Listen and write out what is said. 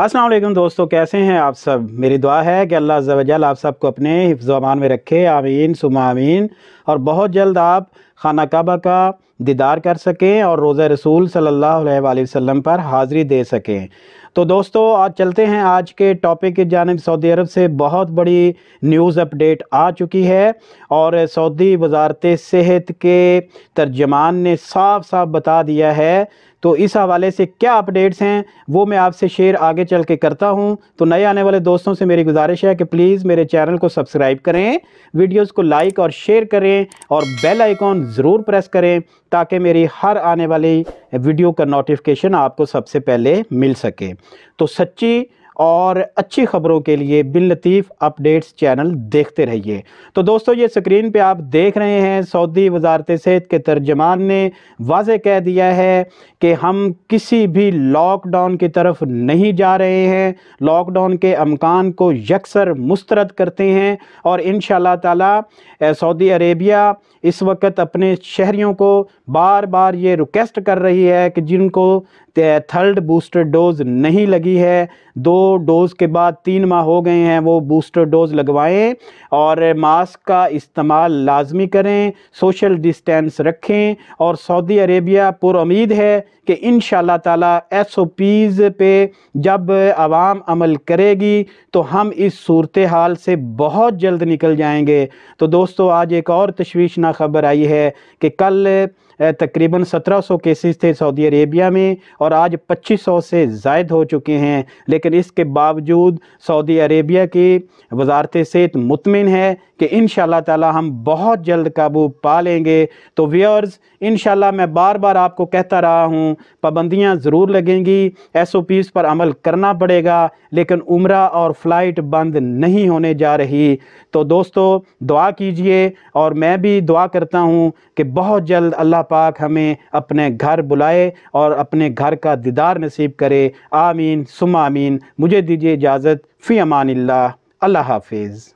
असलम दोस्तों कैसे हैं आप सब मेरी दुआ है कि अल्लाह जवजल आप सबको अपने हिफ्ज़ान में रखे आमीन सुमा आमीन और बहुत जल्द आप खाना काबा का दीदार कर सकें और रोज़ा रसूल सल्ला वसम पर हाज़री दे सकें तो दोस्तों आज चलते हैं आज के टॉपिक की जानब सऊदी अरब से बहुत बड़ी न्यूज़ अपडेट आ चुकी है और सऊदी वजारत सेहत के तर्जमान ने साफ साफ बता दिया है तो इस हवाले से क्या अपडेट्स हैं वो मैं आपसे शेयर आगे चल के करता हूं तो नए आने वाले दोस्तों से मेरी गुजारिश है कि प्लीज़ मेरे चैनल को सब्सक्राइब करें वीडियोस को लाइक और शेयर करें और बेल आइकॉन ज़रूर प्रेस करें ताकि मेरी हर आने वाली वीडियो का नोटिफिकेशन आपको सबसे पहले मिल सके तो सच्ची और अच्छी खबरों के लिए बिन लतीफ़ अपडेट्स चैनल देखते रहिए तो दोस्तों ये स्क्रीन पे आप देख रहे हैं सऊदी वजारत सेहत के तर्जमान ने वाज कह दिया है कि हम किसी भी लॉकडाउन की तरफ नहीं जा रहे हैं लॉकडाउन के अमकान को यकसर मुस्तरद करते हैं और इन ताला सऊदी अरेबिया इस वक्त अपने शहरीों को बार बार ये रिक्वेस्ट कर रही है कि जिनको थर्ड बूस्टर डोज़ नहीं लगी है दो डोज़ के बाद तीन माह हो गए हैं वो बूस्टर डोज़ लगवाएं और मास्क का इस्तेमाल लाजमी करें सोशल डिस्टेंस रखें और सऊदी अरेबिया उम्मीद है कि इन ताला एस ओ पीज़ पे जब आवाम अमल करेगी तो हम इस सूरत हाल से बहुत जल्द निकल जाएंगे तो दोस्तों आज एक और तशवीशना खबर आई है कि कल तकरीबन 1700 केसेस थे सऊदी अरेबिया में और आज 2500 से जायद हो चुके हैं लेकिन इसके बावजूद सऊदी अरेबिया की वजारत सेहत मुतमिन है कि इन ताला हम बहुत जल्द काबू पा लेंगे तो व्यवर्स इन मैं बार बार आपको कहता रहा हूँ पाबंदियाँ ज़रूर लगेंगी एस ओ पीज़ पर अमल करना पड़ेगा लेकिन उम्र और फ़्लाइट बंद नहीं होने जा रही तो दोस्तों दुआ कीजिए और मैं भी दुआ करता हूँ कि बहुत जल्द अल्लाह पाक हमें अपने घर बुलाए और अपने घर का दीदार नसीब करे आमीन सुम आमीन मुझे दीजिए इजाज़त फ़ी अमान अल्लाह हाफिज़